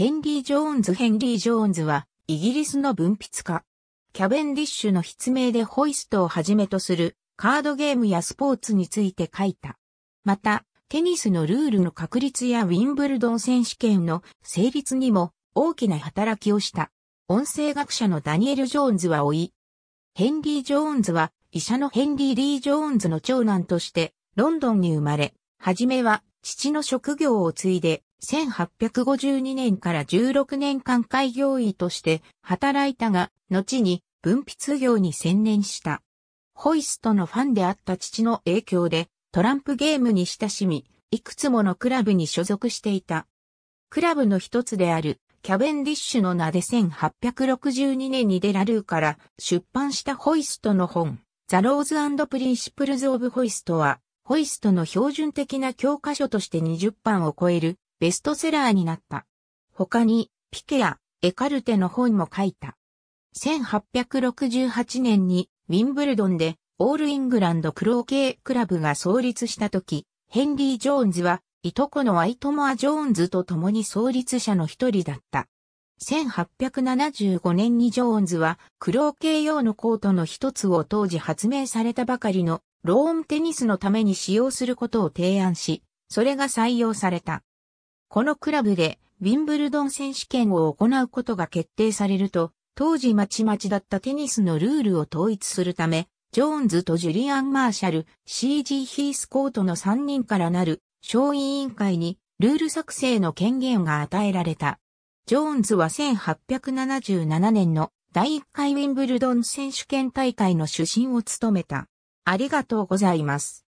ヘンリー・ジョーンズ・ヘンリー・ジョーンズは、イギリスの文筆家。キャベンディッシュの筆名でホイストをはじめとする、カードゲームやスポーツについて書いた。また、テニスのルールの確立やウィンブルドン選手権の成立にも大きな働きをした。音声学者のダニエル・ジョーンズは老い。ヘンリー・ジョーンズは医者のヘンリー・リー・ジョーンズの長男としてロンドンに生まれ、はじめは父の職業を継いで1852年から16年間開業医として働いたが、後に分泌業に専念した。ホイストのファンであった父の影響で、トランプゲームに親しみ、いくつものクラブに所属していた。クラブの一つである、キャベンディッシュの名で1862年にデラルーから出版したホイストの本、ザ・ローズプリンシプルズ・オブ・ホイストは、ホイストの標準的な教科書として20版を超えるベストセラーになった。他に、ピケア、エカルテの本も書いた。1868年にウィンブルドンでオールイングランドクロー系クラブが創立した時、ヘンリー・ジョーンズは、いとこのアイトモア・ジョーンズと共に創立者の一人だった。1875年にジョーンズは、クロー系用のコートの一つを当時発明されたばかりのローンテニスのために使用することを提案し、それが採用された。このクラブでウィンブルドン選手権を行うことが決定されると、当時まちまちだったテニスのルールを統一するため、ジョーンズとジュリアン・マーシャル、CG ヒースコートの3人からなる小委員会にルール作成の権限が与えられた。ジョーンズは1877年の第1回ウィンブルドン選手権大会の主審を務めた。ありがとうございます。